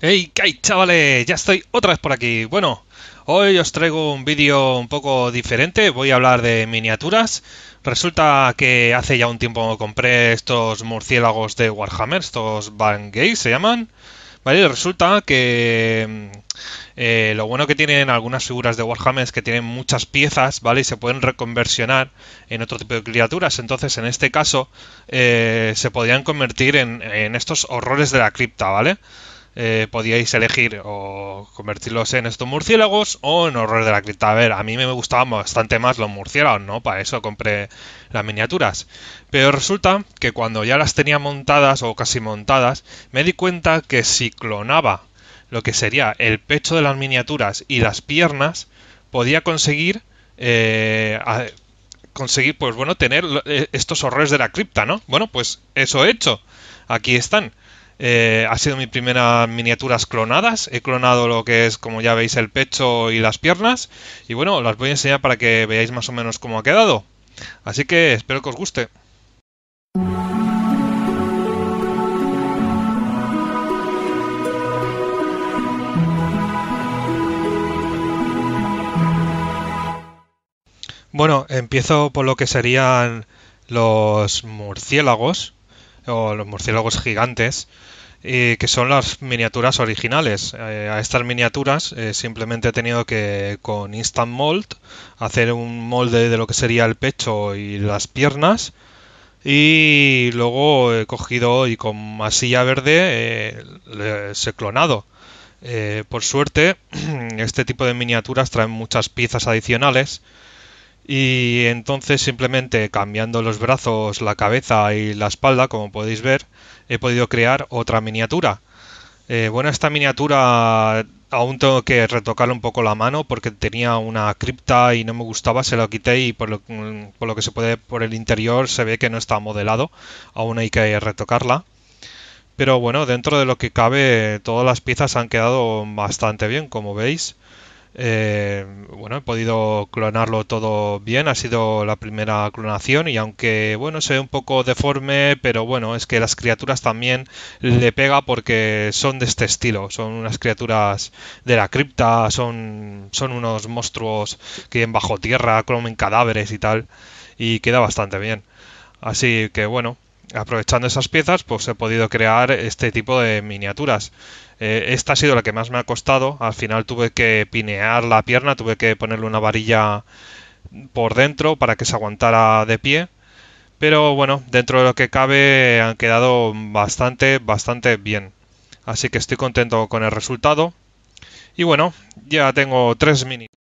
¡Hey, ¡Qué chavales! Ya estoy otra vez por aquí. Bueno, hoy os traigo un vídeo un poco diferente. Voy a hablar de miniaturas. Resulta que hace ya un tiempo compré estos murciélagos de Warhammer, estos Van Gay se llaman. ¿Vale? Resulta que mm, eh, lo bueno que tienen algunas figuras de Warhammer es que tienen muchas piezas, ¿vale? Y se pueden reconversionar en otro tipo de criaturas. Entonces, en este caso, eh, se podrían convertir en, estos horrores de la cripta, ¿vale? vale eh, podíais elegir o convertirlos en estos murciélagos o en horrores de la cripta. A ver, a mí me gustaban bastante más los murciélagos, ¿no? Para eso compré las miniaturas. Pero resulta que cuando ya las tenía montadas o casi montadas, me di cuenta que si clonaba lo que sería el pecho de las miniaturas y las piernas, podía conseguir... Eh, conseguir, pues bueno, tener eh, estos horrores de la cripta, ¿no? Bueno, pues eso he hecho. Aquí están. Eh, ha sido mi primera miniaturas clonadas. He clonado lo que es, como ya veis, el pecho y las piernas. Y bueno, las voy a enseñar para que veáis más o menos cómo ha quedado. Así que espero que os guste. Bueno, empiezo por lo que serían los murciélagos o los murciélagos gigantes, que son las miniaturas originales. Eh, a estas miniaturas eh, simplemente he tenido que con Instant Mold hacer un molde de lo que sería el pecho y las piernas. Y luego he cogido y con masilla verde eh, he clonado. por suerte, este tipo de miniaturas traen muchas piezas adicionales y entonces simplemente cambiando los brazos, la cabeza y la espalda, como podéis ver, he podido crear otra miniatura. Eh, bueno, esta miniatura aún tengo que retocar un poco la mano porque tenía una cripta y no me gustaba, se la quité y por lo, mm, que se puede por el interior se ve que no está modelado, aún hay que retocarla. Pero bueno, dentro de lo que cabe, todas las piezas han quedado bastante bien, como veis. Eh, bueno, he podido clonarlo todo bien, ha sido la primera clonación y aunque, bueno, se ve un poco deforme, pero bueno, es que las criaturas también le pega porque son de este estilo, son unas criaturas de la cripta, son, son unos monstruos que en bajo tierra, comen cadáveres y tal, y queda bastante bien. Así que bueno, aprovechando esas piezas, pues he podido crear este tipo de miniaturas. Eh, esta ha sido la que más me ha costado. Al final tuve que pinear la pierna, tuve que ponerle una varilla por dentro para que se aguantara de pie. Pero bueno, dentro de lo que cabe han quedado bastante, bastante bien. Así que estoy contento con el resultado. Y bueno, ya tengo tres mini.